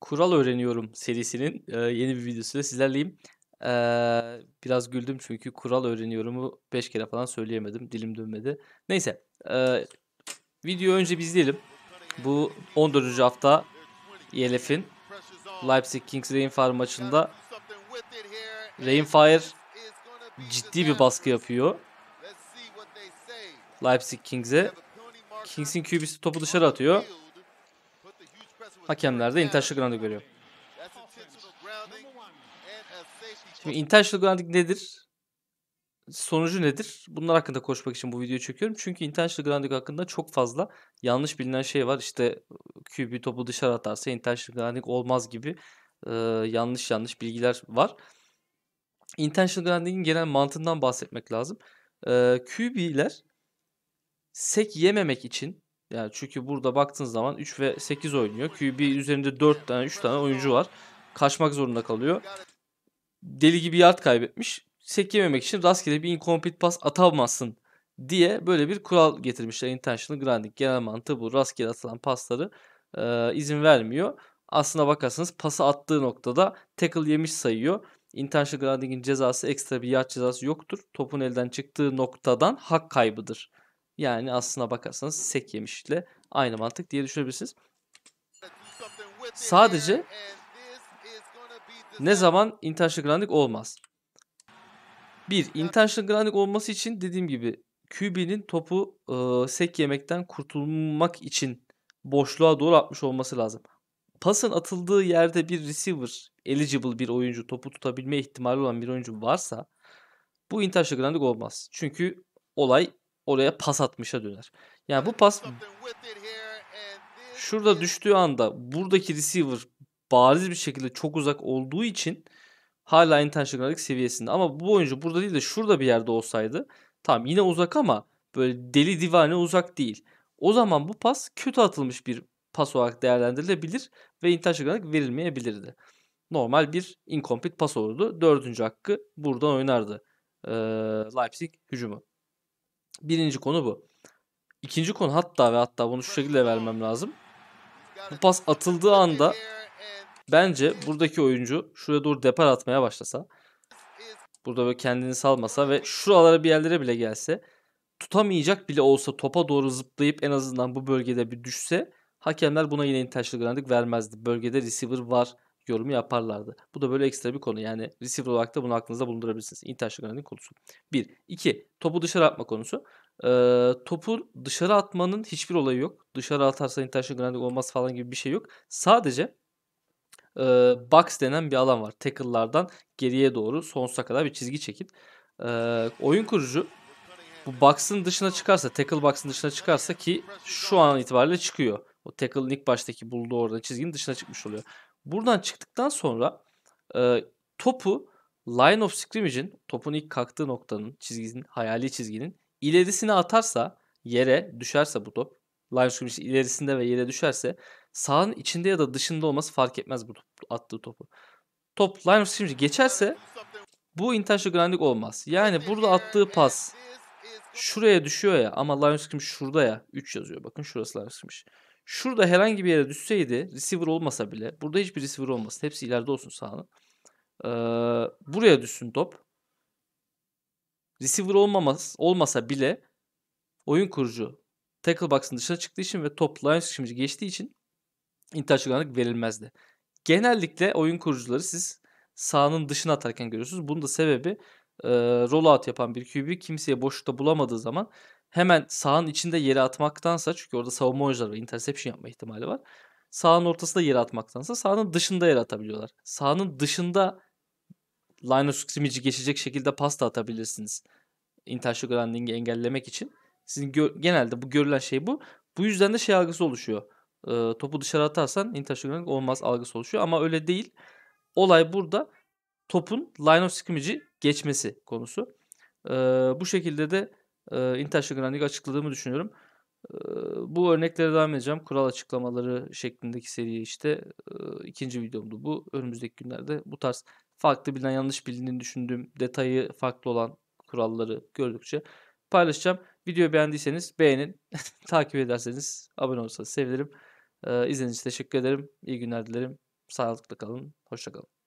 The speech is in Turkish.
Kural Öğreniyorum serisinin e, yeni bir videosuyla sizlerleyim. E, biraz güldüm çünkü Kural Öğreniyorum'u 5 kere falan söyleyemedim. Dilim dönmedi. Neyse. E, videoyu önce bir izleyelim. Bu 14. hafta Yelef'in Leipzig Kings Rainfire maçında Rainfire ciddi bir baskı yapıyor. Leipzig Kings'e. Kings'in QB'si topu dışarı atıyor. Hakemler de International Grounding veriyor. Şimdi International Grounding nedir? Sonucu nedir? Bunlar hakkında konuşmak için bu videoyu çekiyorum. Çünkü International Grounding hakkında çok fazla yanlış bilinen şey var. İşte QB topu dışarı atarsa International Grounding olmaz gibi e, yanlış yanlış bilgiler var. Intentional grounding'in genel mantığından bahsetmek lazım. E, QB'ler sek yememek için yani çünkü burada baktığın zaman 3 ve 8 oynuyor. QB üzerinde 4 tane 3 tane oyuncu var. Kaçmak zorunda kalıyor. Deli gibi yard kaybetmiş. Sekyememek için rastgele bir incomplete pas atamazsın diye böyle bir kural getirmişler. Intentional grounding genel mantığı bu. Rastgele atılan pasları e, izin vermiyor. Aslına bakarsanız pası attığı noktada tackle yemiş sayıyor. Intentional grounding'in cezası ekstra bir yard cezası yoktur. Topun elden çıktığı noktadan hak kaybıdır. Yani aslına bakarsanız sek yemişle aynı mantık diye düşünebilirsiniz. Sadece ne zaman intentional grounding olmaz? Bir, intentional grounding olması için dediğim gibi QB'nin topu e, sek yemekten kurtulmak için boşluğa doğru atmış olması lazım. Pasın atıldığı yerde bir receiver, eligible bir oyuncu, topu tutabilme ihtimali olan bir oyuncu varsa bu interception olmaz. Çünkü olay oraya pas atmışa döner. Yani bu pas şurada düştüğü anda buradaki receiver bariz bir şekilde çok uzak olduğu için hala intentional seviyesinde. Ama bu oyuncu burada değil de şurada bir yerde olsaydı tamam yine uzak ama böyle deli divane uzak değil. O zaman bu pas kötü atılmış bir pas olarak değerlendirilebilir ve intentional verilmeyebilirdi. Normal bir incomplete pas olurdu. Dördüncü hakkı buradan oynardı. Ee, Leipzig hücumu. Birinci konu bu. İkinci konu hatta ve hatta bunu şu şekilde vermem lazım. Bu pas atıldığı anda bence buradaki oyuncu şuraya doğru depar atmaya başlasa. Burada böyle kendini salmasa ve şuralara bir yerlere bile gelse tutamayacak bile olsa topa doğru zıplayıp en azından bu bölgede bir düşse hakemler buna yine intentional grounding vermezdi. Bölgede receiver var yorumu yaparlardı. Bu da böyle ekstra bir konu. Yani receiver olarak da bunu aklınızda bulundurabilirsiniz. Interception'ın konusu. 1. 2. Topu dışarı atma konusu. Ee, topu dışarı atmanın hiçbir olayı yok. Dışarı atarsa interception grounding olmaz falan gibi bir şey yok. Sadece e, box denen bir alan var. Tackle'lardan geriye doğru sonsuza kadar bir çizgi çekin. Ee, oyun kurucu bu box'ın dışına çıkarsa, tackle box'ın dışına çıkarsa ki şu an itibariyle çıkıyor. O tackle'ın ilk baştaki bulduğu orada çizginin dışına çıkmış oluyor. Buradan çıktıktan sonra e, topu line of scrimmage'in topun ilk kalktığı noktanın çizginin hayali çizginin ilerisine atarsa yere düşerse bu top line of scrimmage ilerisinde ve yere düşerse sahanın içinde ya da dışında olması fark etmez bu top, attığı topu. Top line of scrimmage geçerse bu intentional grounding olmaz. Yani burada attığı pas şuraya düşüyor ya ama line of scrimmage şurada ya. 3 yazıyor bakın şurası line of scrimmage. Şurada herhangi bir yere düşseydi receiver olmasa bile burada hiçbir receiver olmasın. Hepsi ileride olsun sahanın. Ee, buraya düşsün top. Receiver olmamaz, olmasa bile oyun kurucu tackle box'ın dışına çıktığı için ve top Lions şimdi geçtiği için interception'lık verilmezdi. Genellikle oyun kurucuları siz sahanın dışına atarken görüyorsunuz. Bunun da sebebi e, rollout yapan bir QB kimseye boşlukta bulamadığı zaman hemen sahanın içinde yere atmaktansa çünkü orada savunma oyuncuları interception yapma ihtimali var. Sahanın ortasında yere atmaktansa sahanın dışında yere atabiliyorlar. Sahanın dışında line of scrimmage'i geçecek şekilde pas da atabilirsiniz. Intercept running'i engellemek için. Sizin genelde bu görülen şey bu. Bu yüzden de şey algısı oluşuyor. E, topu dışarı atarsan intercept running olmaz algısı oluşuyor ama öyle değil. Olay burada topun line of scrimmage'i geçmesi konusu. E, bu şekilde de e, Intaşlı Grandik'i açıkladığımı düşünüyorum. E, bu örneklere devam edeceğim. Kural açıklamaları şeklindeki seriye işte e, ikinci videomdu bu. Önümüzdeki günlerde bu tarz farklı bilinen yanlış bilindiğini düşündüğüm detayı farklı olan kuralları gördükçe paylaşacağım. Videoyu beğendiyseniz beğenin. Takip ederseniz abone olursanız sevinirim. Ee, izlediğiniz için teşekkür ederim. İyi günler dilerim. Sağlıklı kalın. Hoşçakalın.